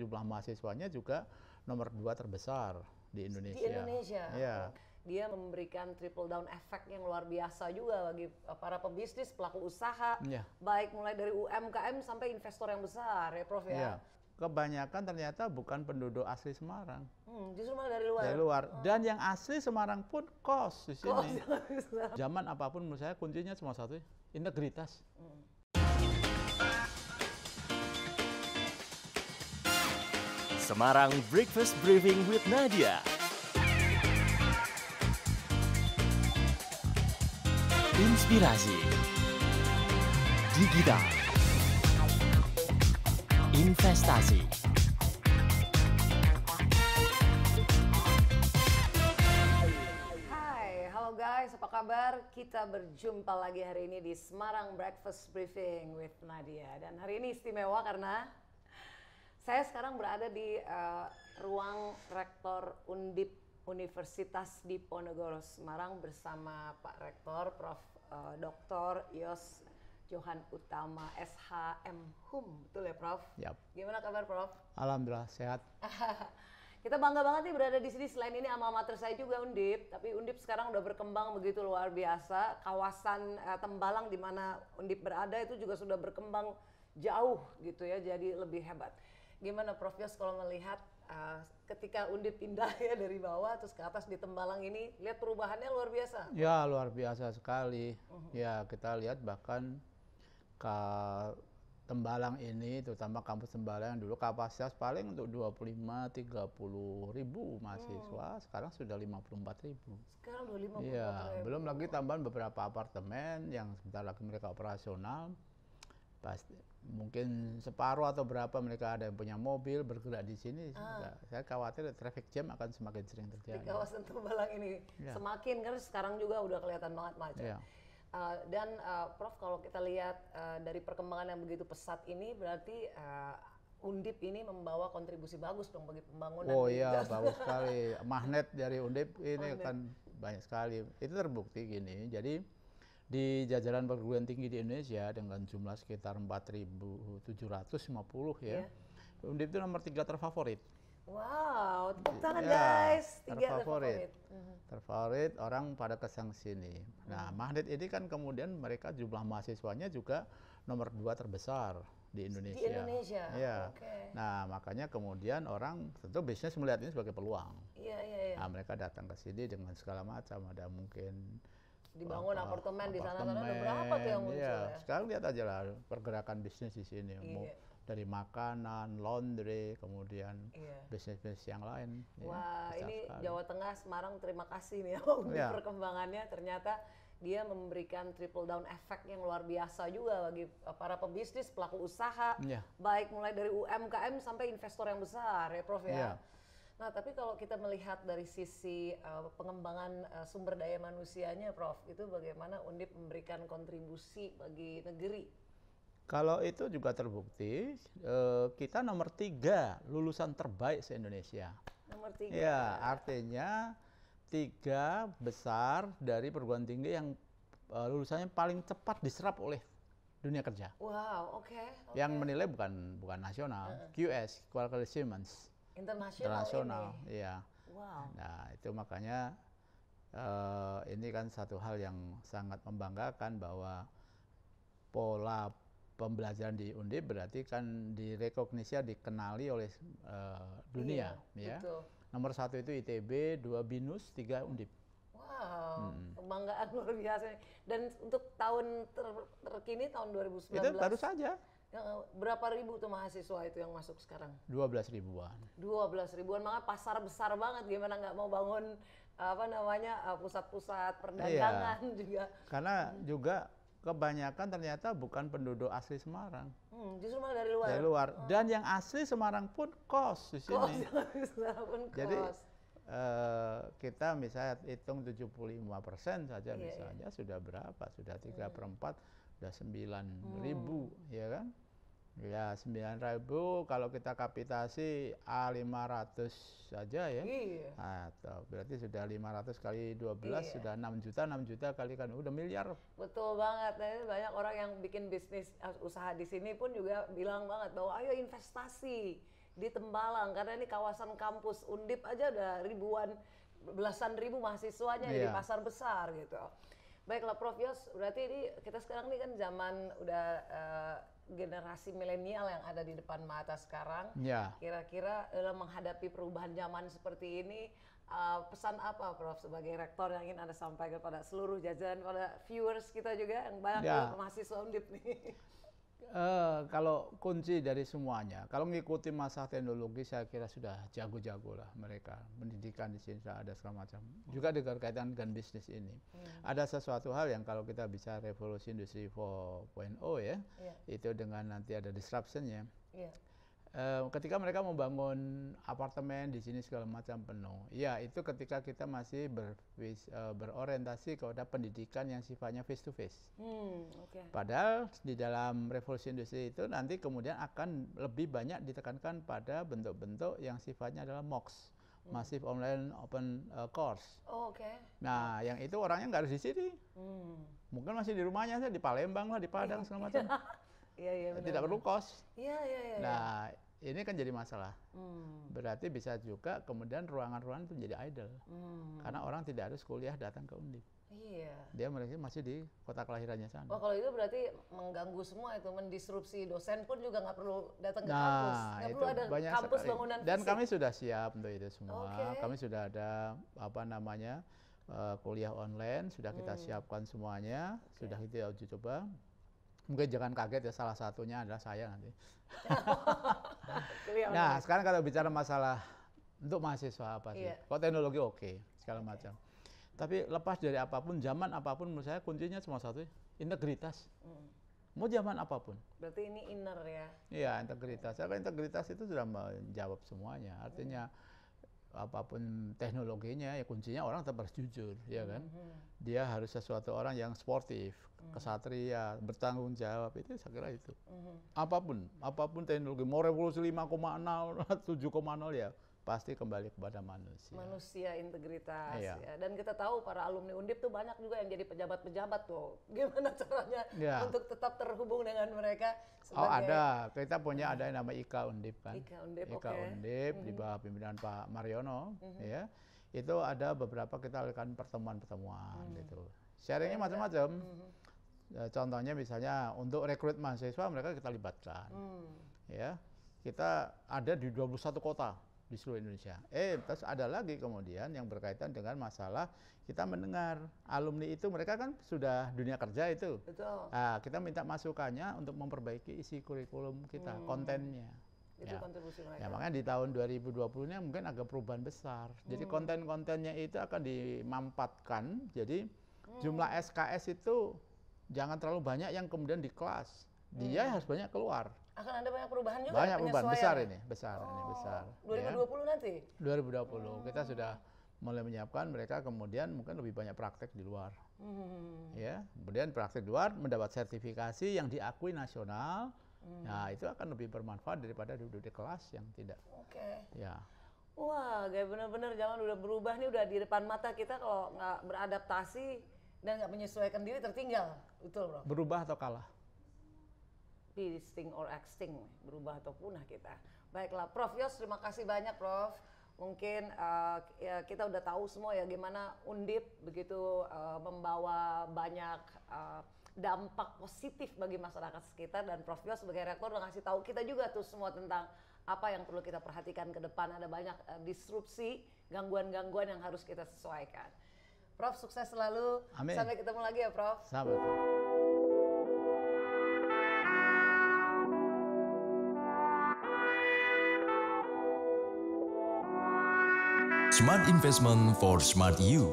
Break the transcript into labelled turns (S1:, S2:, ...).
S1: Jumlah mahasiswanya juga nomor dua terbesar di Indonesia. Di Indonesia. Ya.
S2: Dia memberikan triple down efek yang luar biasa juga bagi eh, para pebisnis, pelaku usaha, ya. baik mulai dari UMKM sampai investor yang besar ya Prof ya. ya.
S1: Kebanyakan ternyata bukan penduduk asli Semarang.
S2: Hmm, justru malah dari luar. Dari luar.
S1: Oh. Dan yang asli Semarang pun kos di sini. Kos. Zaman apapun menurut saya kuncinya semua satu, ya, integritas. Hmm
S2: Semarang Breakfast Briefing with Nadia.
S1: Inspirasi Digital Investasi Hai,
S2: halo guys, apa kabar? Kita berjumpa lagi hari ini di Semarang Breakfast Briefing with Nadia. Dan hari ini istimewa karena saya sekarang berada di uh, ruang rektor Undip Universitas Diponegoro Semarang bersama Pak Rektor Prof uh, eh, Dr. Yos Johan Utama SHM Hum, betul ya Prof? Yap. Gimana kabar Prof?
S1: Alhamdulillah sehat.
S2: Kita bangga banget nih berada di sini. Selain ini ama mater saya juga Undip, tapi Undip sekarang udah berkembang begitu luar biasa. Kawasan uh, Tembalang di mana Undip berada itu juga sudah berkembang jauh gitu ya, jadi lebih hebat. Gimana Prof Yos kalau melihat uh, ah, ketika Undip pindah ya dari bawah terus ke atas di Tembalang ini, lihat perubahannya luar biasa?
S1: Ya luar biasa sekali. -huh. Mm-hmm. Ya kita lihat bahkan ke Tembalang ini, terutama kampus Tembalang dulu kapasitas paling untuk 25-30 ribu mahasiswa, hmm. sekarang sudah 54 ribu.
S2: Sekarang 54 ya, ribu. Belum
S1: lagi tambahan beberapa apartemen yang sebentar lagi mereka operasional pasti mungkin separuh atau berapa mereka ada yang punya mobil bergerak di sini ah. saya khawatir traffic jam akan semakin sering terjadi di kawasan
S2: Tembalang ini ya. semakin kan sekarang juga udah kelihatan banget macet ya. uh, dan uh, Prof kalau kita lihat uh, dari perkembangan yang begitu pesat ini berarti uh, Undip ini membawa kontribusi bagus dong bagi pembangunan. Oh iya, bagus sekali.
S1: Magnet dari Undip ini Magnet. kan banyak sekali. Itu terbukti gini. Jadi di jajaran perguruan tinggi di Indonesia dengan jumlah sekitar 4.750 ya. Yeah. Iya. Undip itu nomor tiga terfavorit.
S2: Wow, tepuk iya, tangan ya, guys. Tiga terfavorit. Terfavorit.
S1: terfavorit mm-hmm. orang pada kesang sini. Nah, mm-hmm. magnet ini kan kemudian mereka jumlah mahasiswanya juga nomor dua terbesar di Indonesia. Di Indonesia. Ya. Okay. Nah, makanya kemudian orang tentu bisnis melihat ini sebagai peluang.
S2: Iya, iya, iya. Nah,
S1: mereka datang ke sini dengan segala macam. Ada mungkin
S2: dibangun apa, apartemen, di sana sana berapa tuh yang iya. muncul iya. ya? Sekarang
S1: lihat aja lah pergerakan bisnis di sini. Iya. Mau dari makanan, laundry, kemudian iya. bisnis-bisnis yang lain. Iya, Wah, ya, ini sekali. Jawa
S2: Tengah, Semarang terima kasih nih untuk iya. perkembangannya. Ternyata dia memberikan triple down efek yang luar biasa juga bagi eh, para pebisnis, pelaku usaha, yeah. baik mulai dari UMKM sampai investor yang besar ya Prof ya. Iya. Nah, tapi kalau kita melihat dari sisi uh, pengembangan uh, sumber daya manusianya, Prof, itu bagaimana Undip memberikan kontribusi bagi negeri?
S1: Kalau itu juga terbukti, uh, kita nomor tiga lulusan terbaik se-Indonesia.
S2: Nomor tiga? Ya,
S1: artinya tiga besar dari perguruan tinggi yang uh, lulusannya paling cepat diserap oleh dunia kerja.
S2: Wow, oke. Okay, okay.
S1: Yang menilai bukan bukan nasional, uh QS, Qualcomm Siemens
S2: internasional. ini. iya. Wow.
S1: Nah itu makanya uh, ini kan satu hal yang sangat membanggakan bahwa pola pembelajaran di Undip berarti kan direkognisi, dikenali oleh uh, dunia, iya, ya. Betul. Nomor satu itu ITB, dua BINUS, tiga Undip.
S2: Wow, hmm. kebanggaan luar biasa. Dan untuk tahun ter terkini tahun 2019. Itu baru saja. Berapa ribu tuh mahasiswa itu yang masuk sekarang?
S1: 12 ribuan.
S2: 12 ribuan, makanya pasar besar banget. Gimana nggak mau bangun apa namanya eh, pusat-pusat perdagangan iya. juga.
S1: Karena hmm. juga kebanyakan ternyata bukan penduduk asli Semarang.
S2: Hmm, justru malah dari luar. Dari luar.
S1: Oh. Dan yang asli Semarang pun kos di sini. Kos,
S2: pun kos. Jadi
S1: Uh, eh, kita misalnya hitung 75 persen saja iya, iya. misalnya iya. sudah berapa sudah tiga hmm. per empat udah sembilan hmm. ribu ya kan ya sembilan ribu kalau kita kapitasi a ratus saja ya iya. atau ah, berarti sudah lima ratus kali 12 iya. sudah enam juta enam juta kali kan udah miliar
S2: betul banget nah, banyak orang yang bikin bisnis eh, usaha di sini pun juga bilang banget bahwa ayo investasi di Tembalang karena ini kawasan kampus Undip aja udah ribuan belasan ribu mahasiswanya ya iya. di pasar besar gitu Baiklah Prof Yos, berarti ini kita sekarang ini kan zaman udah uh, generasi milenial yang ada di depan mata sekarang. Ya. Kira-kira dalam eh, menghadapi perubahan zaman seperti ini, uh, pesan apa Prof sebagai rektor yang ingin Anda sampaikan pada seluruh jajaran, pada viewers kita juga yang banyak ya. mahasiswa UNDIP nih?
S1: Uh, kalau kunci dari semuanya, kalau mengikuti masa teknologi saya kira sudah jago-jago lah mereka. Pendidikan di sini sudah ada segala macam. Hmm. Juga kaitan dengan bisnis ini. Hmm. Ada sesuatu hal yang kalau kita bisa revolusi industri 4.0 ya, yeah. itu dengan nanti ada disruptionnya. Yeah. Eh, ketika mereka membangun apartemen di sini segala macam penuh. Ya, itu ketika kita masih uh, berorientasi kepada pendidikan yang sifatnya face to face. Hmm, okay. Padahal di dalam revolusi industri itu nanti kemudian akan lebih banyak ditekankan pada bentuk-bentuk yang sifatnya adalah MOOCs. Hmm. Masif online open uh, course. Oh, Oke. Okay. Nah, yang itu orangnya nggak harus di sini. Hmm. Mungkin masih di rumahnya, di Palembang lah, di Padang segala macam.
S2: Iya, iya, benar. Tidak perlu kos. Iya, iya, iya, iya. Nah,
S1: ini kan jadi masalah. Hmm. Berarti bisa juga kemudian ruangan-ruangan itu menjadi idle.
S2: Hmm. Karena orang
S1: tidak harus kuliah datang ke Undip. Iya. Dia mereka masih di kota kelahirannya sana. Wah,
S2: oh, kalau itu berarti mengganggu semua itu, mendisrupsi dosen pun juga nggak perlu datang ke nah, kampus. Nggak perlu ada banyak kampus sekali. bangunan Dan kami
S1: sudah siap untuk itu semua. Okay. Kami sudah ada apa namanya? Uh, kuliah online sudah kita hmm. siapkan semuanya, okay. sudah kita uji coba mungkin jangan kaget ya salah satunya adalah saya nanti. nah sekarang kalau bicara masalah untuk mahasiswa apa sih? Yeah. Oh, Kok teknologi oke okay, segala macam. Tapi lepas dari apapun zaman apapun menurut saya kuncinya semua satu ya, integritas. Mm. Mau zaman apapun.
S2: Berarti ini inner ya?
S1: Iya integritas. Karena integritas itu sudah menjawab semuanya. Artinya mm apapun teknologinya ya kuncinya orang tetap harus jujur ya kan mm-hmm. dia harus sesuatu orang yang sportif mm-hmm. kesatria bertanggung jawab itu saya kira itu mm-hmm. apapun apapun teknologi mau revolusi 5,0 7,0 ya pasti kembali kepada manusia.
S2: Manusia integritas iya. ya. Dan kita tahu para alumni Undip tuh banyak juga yang jadi pejabat-pejabat tuh. Gimana caranya iya. untuk tetap terhubung dengan mereka oh, sebagai... Oh, ada.
S1: Kita punya ada yang nama Ika Undip kan. Ika Undip. Ika okay. Undip mm -hmm. di mhm. bawah pimpinan Pak Mariono mm -hmm. ya. Itu ada beberapa kita lakukan pertemuan-pertemuan mm. gitu. Sharingnya ya, macam-macam. Mm -hmm. Contohnya misalnya untuk rekrut mahasiswa mereka kita libatkan. Mm. Ya. Kita ada di 21 kota di seluruh Indonesia. Eh, terus ada lagi kemudian yang berkaitan dengan masalah kita mendengar alumni itu mereka kan sudah dunia kerja itu. Betul. Nah, kita minta masukannya untuk memperbaiki isi kurikulum kita, hmm. kontennya. Itu ya. kontribusi mereka. Ya, makanya di tahun 2020 ini mungkin agak perubahan besar. Hmm. Jadi konten-kontennya itu akan dimampatkan. Jadi hmm. jumlah SKS itu jangan terlalu banyak yang kemudian di kelas dia hmm. harus banyak keluar.
S2: Akan ada banyak perubahan juga. Banyak ya, perubahan ya? besar ini,
S1: besar oh, ini besar. 2020 ya. nanti. 2020 hmm. kita sudah mulai menyiapkan mereka kemudian mungkin lebih banyak praktek di luar. Hmm. Ya, kemudian praktek di luar mendapat sertifikasi yang diakui nasional. Hmm. Nah, itu akan lebih bermanfaat daripada duduk di kelas yang tidak. Oke. Okay. Ya.
S2: Wah, kayak benar bener zaman udah berubah nih udah di depan mata kita kalau nggak beradaptasi dan nggak menyesuaikan diri tertinggal, betul bro?
S1: Berubah atau kalah?
S2: distinct or extinct, berubah atau punah kita. Baiklah, Prof. Yos, terima kasih banyak, Prof. Mungkin uh, ya, kita udah tahu semua ya gimana Undip begitu uh, membawa banyak uh, dampak positif bagi masyarakat sekitar dan Prof. Yos sebagai rektor udah ngasih tahu kita juga tuh semua tentang apa yang perlu kita perhatikan ke depan ada banyak uh, disrupsi, gangguan-gangguan yang harus kita sesuaikan. Prof sukses selalu. Amin. Sampai ketemu lagi ya Prof. Sampai.
S1: Smart investment for smart you.